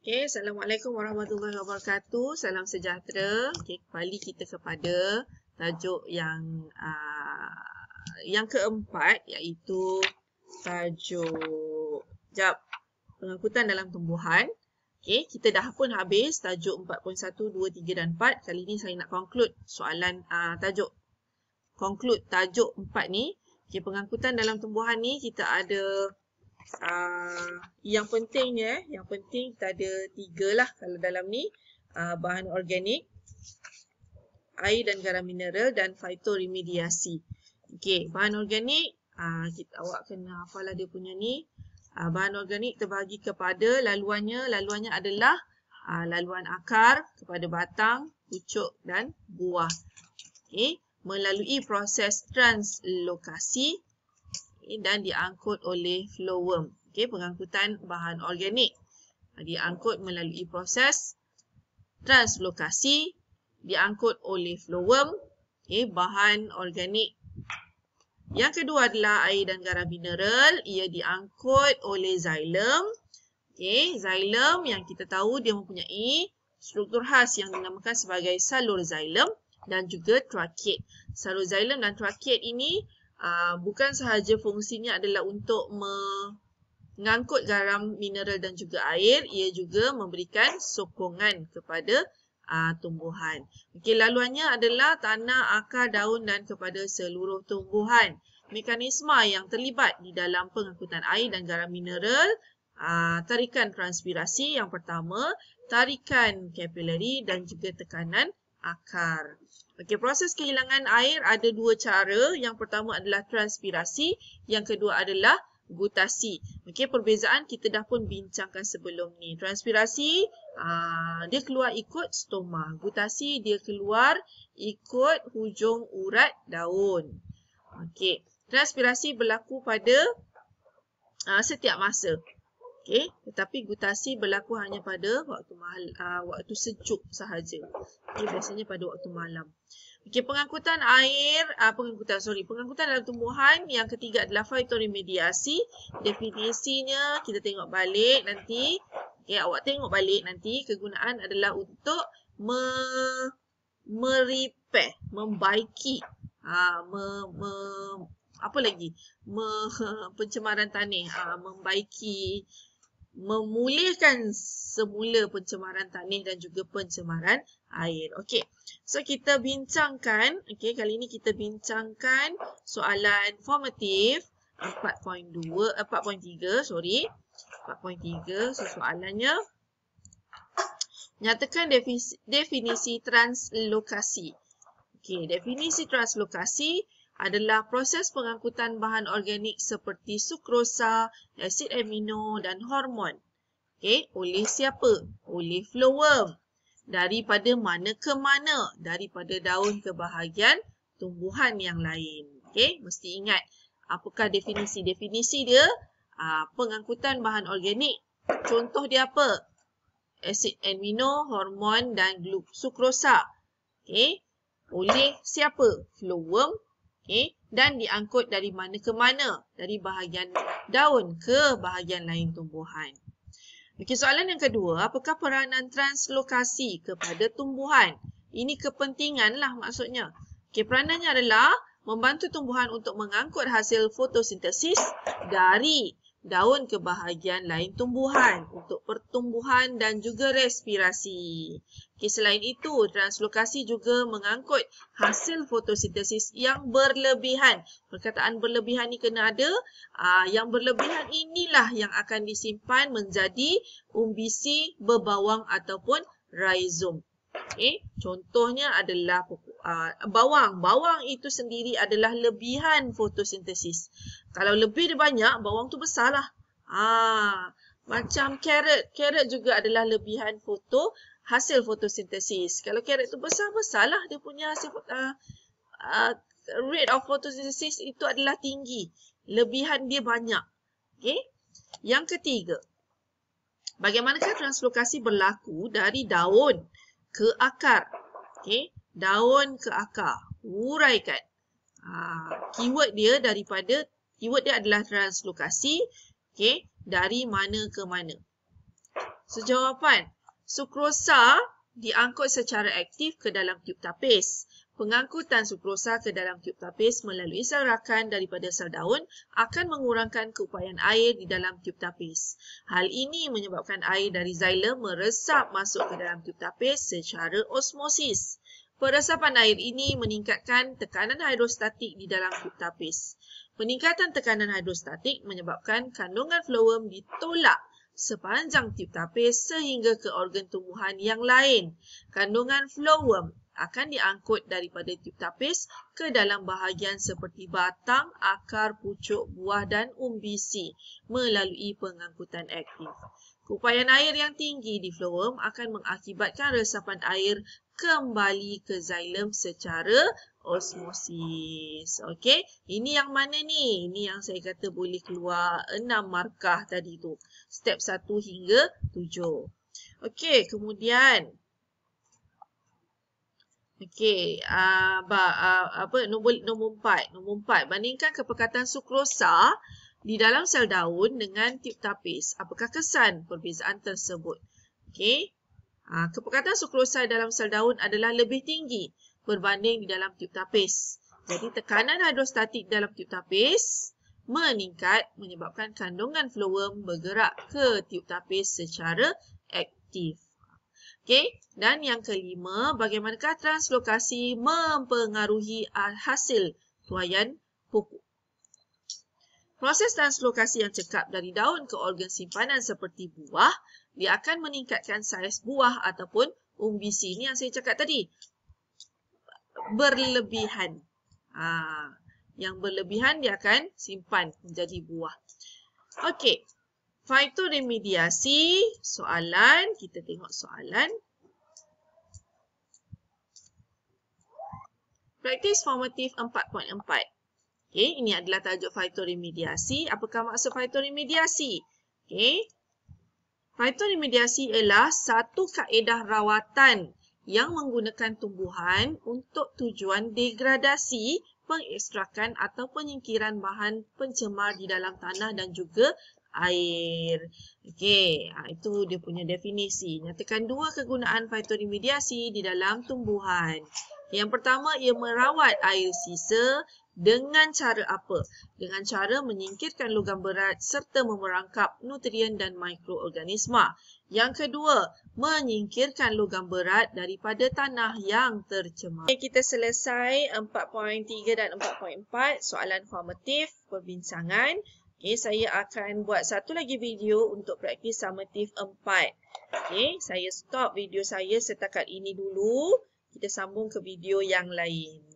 Okay, Assalamualaikum warahmatullahi wabarakatuh. Salam sejahtera. Okay, kembali kita kepada tajuk yang uh, yang keempat iaitu tajuk jap pengangkutan dalam tumbuhan. Okay, kita dah pun habis tajuk 4.1, 2, 3 dan 4. Kali ini saya nak conclude soalan uh, tajuk. Conclude tajuk 4 ni. Okay, pengangkutan dalam tumbuhan ni kita ada Uh, yang pentingnya, eh, yang penting kita ada tiga lah kalau dalam ni uh, bahan organik, air dan garam mineral dan fitoremediasi. Okey, bahan organik uh, kita awak kena hafalah dia punya ni. Uh, bahan organik terbagi kepada laluannya, laluannya adalah uh, laluan akar kepada batang, pucuk dan buah. Okey, melalui proses translokasi okay, dan diangkut oleh flowworm. Okay, pengangkutan bahan organik. Ha, diangkut melalui proses translokasi, diangkut oleh flowworm, okay, bahan organik. Yang kedua adalah air dan garam mineral. Ia diangkut oleh xylem. Okay, xylem yang kita tahu dia mempunyai struktur khas yang dinamakan sebagai salur xylem dan juga trakit. Salur xylem dan trakit ini Ah, bukan sahaja fungsinya adalah untuk mengangkut garam, mineral dan juga air, ia juga memberikan sokongan kepada uh, tumbuhan. Okey, laluannya adalah tanah, akar, daun dan kepada seluruh tumbuhan. Mekanisme yang terlibat di dalam pengangkutan air dan garam mineral, uh, tarikan transpirasi yang pertama, tarikan kapilari dan juga tekanan akar. Okey, proses kehilangan air ada dua cara. Yang pertama adalah transpirasi, yang kedua adalah gutasi. Okey, perbezaan kita dah pun bincangkan sebelum ni. Transpirasi aa, ah, dia keluar ikut stoma. Gutasi dia keluar ikut hujung urat daun. Okey, transpirasi berlaku pada aa, ah, setiap masa. Okay. Tetapi gutasi berlaku hanya pada waktu mal, uh, ah, waktu sejuk sahaja. Okay. Biasanya pada waktu malam. Okay. Pengangkutan air, uh, pengangkutan, sorry. Pengangkutan dalam tumbuhan yang ketiga adalah phytoremediasi. Definisinya kita tengok balik nanti. Okay. Ya, awak tengok balik nanti. Kegunaan adalah untuk me merepair, membaiki, ha, me, me, apa lagi, me, pencemaran tanah, ha, membaiki, memulihkan semula pencemaran tanah dan juga pencemaran air. Okey. So kita bincangkan, okey kali ini kita bincangkan soalan formatif 4.2 4.3, sorry. 4.3 so soalannya nyatakan definisi translokasi. Okey, definisi translokasi adalah proses pengangkutan bahan organik seperti sukrosa, asid amino dan hormon. Okey, oleh siapa? Oleh flowworm. Daripada mana ke mana? Daripada daun ke bahagian tumbuhan yang lain. Okey, mesti ingat apakah definisi-definisi dia aa, ah, pengangkutan bahan organik. Contoh dia apa? Asid amino, hormon dan glukosa. Okey, oleh siapa? Flowworm Okay. Dan diangkut dari mana ke mana. Dari bahagian daun ke bahagian lain tumbuhan. Okay, soalan yang kedua, apakah peranan translokasi kepada tumbuhan? Ini kepentinganlah maksudnya. Okay, peranannya adalah membantu tumbuhan untuk mengangkut hasil fotosintesis dari daun kebahagiaan lain tumbuhan untuk pertumbuhan dan juga respirasi. Okay, selain itu, translokasi juga mengangkut hasil fotosintesis yang berlebihan. Perkataan berlebihan ini kena ada. Aa, ah, yang berlebihan inilah yang akan disimpan menjadi umbi umbisi, berbawang ataupun rhizome. Okay, contohnya adalah Ah, bawang. Bawang itu sendiri adalah lebihan fotosintesis. Kalau lebih dia banyak, bawang tu besarlah. Ah, macam carrot. Carrot juga adalah lebihan foto hasil fotosintesis. Kalau carrot tu besar-besarlah dia punya hasil uh, uh, rate of fotosintesis itu adalah tinggi. Lebihan dia banyak. Okey. Yang ketiga. Bagaimanakah translokasi berlaku dari daun ke akar? Okey daun ke akar. Uraikan. Ha, keyword dia daripada, keyword dia adalah translokasi. Okay, dari mana ke mana. So, jawapan. Sukrosa diangkut secara aktif ke dalam tiub tapis. Pengangkutan sukrosa ke dalam tiub tapis melalui serakan daripada sel daun akan mengurangkan keupayaan air di dalam tiub tapis. Hal ini menyebabkan air dari xylem meresap masuk ke dalam tiub tapis secara osmosis. Perasapan air ini meningkatkan tekanan hidrostatik di dalam tapis. Peningkatan tekanan hidrostatik menyebabkan kandungan fluem ditolak sepanjang tip tapis sehingga ke organ tumbuhan yang lain. Kandungan fluem akan diangkut daripada tip tapis ke dalam bahagian seperti batang, akar, pucuk, buah dan umbi umbisi melalui pengangkutan aktif. Kupayan air yang tinggi di fluem akan mengakibatkan resapan air kembali ke xylem secara osmosis. Okey, ini yang mana ni? Ini yang saya kata boleh keluar enam markah tadi tu. Step satu hingga tujuh. Okey, kemudian Okey, uh, uh, apa nombor nombor 4. Nombor 4, bandingkan kepekatan sukrosa di dalam sel daun dengan tip tapis. Apakah kesan perbezaan tersebut? Okey. Kepakatan ha, kepekatan sukrosa dalam sel daun adalah lebih tinggi berbanding di dalam tiub tapis. Jadi tekanan hidrostatik dalam tiub tapis meningkat menyebabkan kandungan fluem bergerak ke tiub tapis secara aktif. Okay. Dan yang kelima, bagaimanakah translokasi mempengaruhi hasil tuayan pupuk? Proses translokasi yang cekap dari daun ke organ simpanan seperti buah dia akan meningkatkan saiz buah ataupun umbi C. Ini yang saya cakap tadi. Berlebihan. Ha. Yang berlebihan dia akan simpan menjadi buah. Okey. Phytoremediasi. Soalan. Kita tengok soalan. Practice formative 4.4. Okey. Ini adalah tajuk phytoremediasi. Apakah maksud phytoremediasi? Okey. Phyton remediasi ialah satu kaedah rawatan yang menggunakan tumbuhan untuk tujuan degradasi, pengekstrakan atau penyingkiran bahan pencemar di dalam tanah dan juga air. Okey, ha, itu dia punya definisi. Nyatakan dua kegunaan fitoremediasi di dalam tumbuhan. Yang pertama, ia merawat air sisa dengan cara apa? Dengan cara menyingkirkan logam berat serta memerangkap nutrien dan mikroorganisma. Yang kedua, menyingkirkan logam berat daripada tanah yang tercemar. Okay, kita selesai 4.3 dan 4.4 soalan formatif perbincangan. Okay, saya akan buat satu lagi video untuk praktis summative 4. Okay, saya stop video saya setakat ini dulu. Kita sambung ke video yang lain.